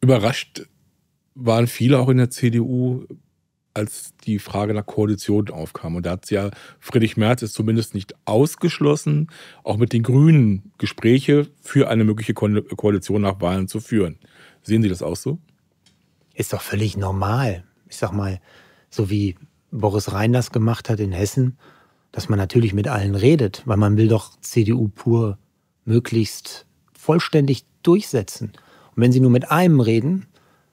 Überrascht waren viele auch in der CDU, als die Frage nach Koalition aufkam. Und da hat ja Friedrich Merz ist zumindest nicht ausgeschlossen, auch mit den Grünen Gespräche für eine mögliche Ko Koalition nach Wahlen zu führen. Sehen Sie das auch so? Ist doch völlig normal. Ich sag mal, so wie Boris Rhein das gemacht hat in Hessen, dass man natürlich mit allen redet, weil man will doch CDU pur möglichst vollständig durchsetzen. Und wenn sie nur mit einem reden,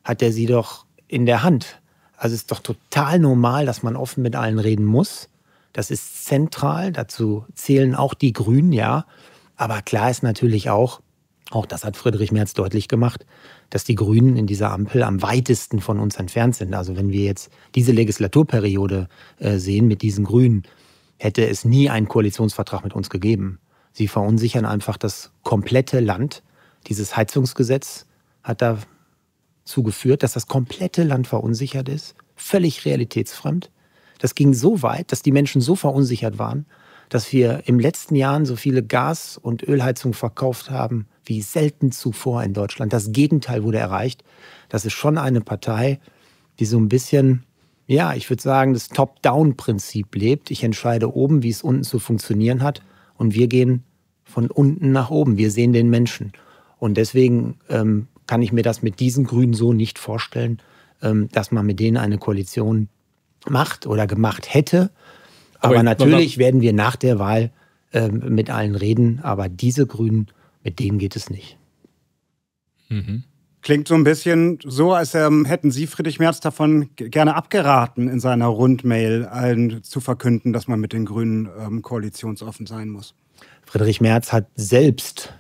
hat er sie doch in der Hand. Also ist doch total normal, dass man offen mit allen reden muss. Das ist zentral. Dazu zählen auch die Grünen, ja. Aber klar ist natürlich auch, auch das hat Friedrich Merz deutlich gemacht, dass die Grünen in dieser Ampel am weitesten von uns entfernt sind. Also wenn wir jetzt diese Legislaturperiode äh, sehen mit diesen Grünen, hätte es nie einen Koalitionsvertrag mit uns gegeben. Sie verunsichern einfach das komplette Land. Dieses Heizungsgesetz hat dazu geführt, dass das komplette Land verunsichert ist, völlig realitätsfremd. Das ging so weit, dass die Menschen so verunsichert waren, dass wir im letzten Jahr so viele Gas- und Ölheizungen verkauft haben wie selten zuvor in Deutschland. Das Gegenteil wurde erreicht. Das ist schon eine Partei, die so ein bisschen, ja, ich würde sagen, das Top-Down-Prinzip lebt. Ich entscheide oben, wie es unten zu funktionieren hat. Und wir gehen von unten nach oben. Wir sehen den Menschen. Und deswegen ähm, kann ich mir das mit diesen Grünen so nicht vorstellen, ähm, dass man mit denen eine Koalition macht oder gemacht hätte. Aber, aber natürlich werden wir nach der Wahl ähm, mit allen reden, aber diese Grünen, mit denen geht es nicht. Mhm. Klingt so ein bisschen so, als ähm, hätten Sie Friedrich Merz davon gerne abgeraten, in seiner Rundmail allen zu verkünden, dass man mit den Grünen ähm, koalitionsoffen sein muss. Friedrich Merz hat selbst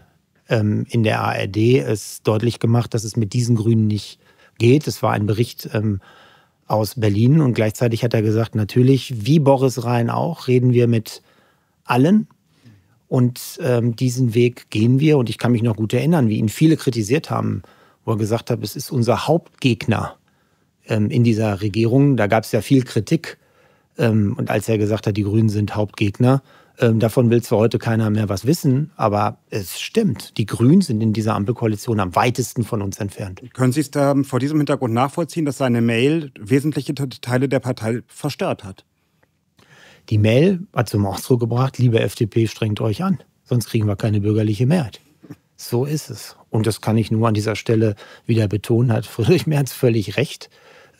ähm, in der ARD es deutlich gemacht, dass es mit diesen Grünen nicht geht. Es war ein Bericht ähm, aus Berlin und gleichzeitig hat er gesagt, natürlich, wie Boris Rhein auch, reden wir mit allen. Und ähm, diesen Weg gehen wir. Und ich kann mich noch gut erinnern, wie ihn viele kritisiert haben, wo er gesagt hat, es ist unser Hauptgegner ähm, in dieser Regierung. Da gab es ja viel Kritik ähm, und als er gesagt hat, die Grünen sind Hauptgegner, ähm, davon will zwar heute keiner mehr was wissen, aber es stimmt. Die Grünen sind in dieser Ampelkoalition am weitesten von uns entfernt. Können Sie es da vor diesem Hintergrund nachvollziehen, dass seine Mail wesentliche Teile der Partei verstört hat? Die Mail hat zum Ausdruck gebracht, liebe FDP, strengt euch an, sonst kriegen wir keine bürgerliche Mehrheit. So ist es. Und das kann ich nur an dieser Stelle wieder betonen, hat Friedrich Merz völlig recht.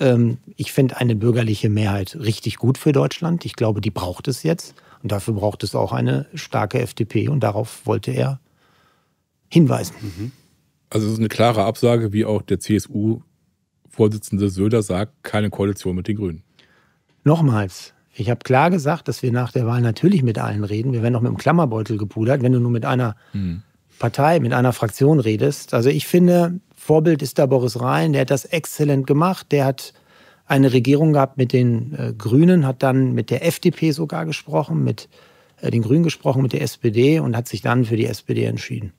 Ähm, ich finde eine bürgerliche Mehrheit richtig gut für Deutschland. Ich glaube, die braucht es jetzt. Und dafür braucht es auch eine starke FDP. Und darauf wollte er hinweisen. Mhm. Also es ist eine klare Absage, wie auch der CSU-Vorsitzende Söder sagt, keine Koalition mit den Grünen. Nochmals, ich habe klar gesagt, dass wir nach der Wahl natürlich mit allen reden. Wir werden auch mit dem Klammerbeutel gepudert, wenn du nur mit einer hm. Partei, mit einer Fraktion redest. Also ich finde, Vorbild ist da Boris Rhein, der hat das exzellent gemacht. Der hat eine Regierung gehabt mit den äh, Grünen, hat dann mit der FDP sogar gesprochen, mit äh, den Grünen gesprochen, mit der SPD und hat sich dann für die SPD entschieden.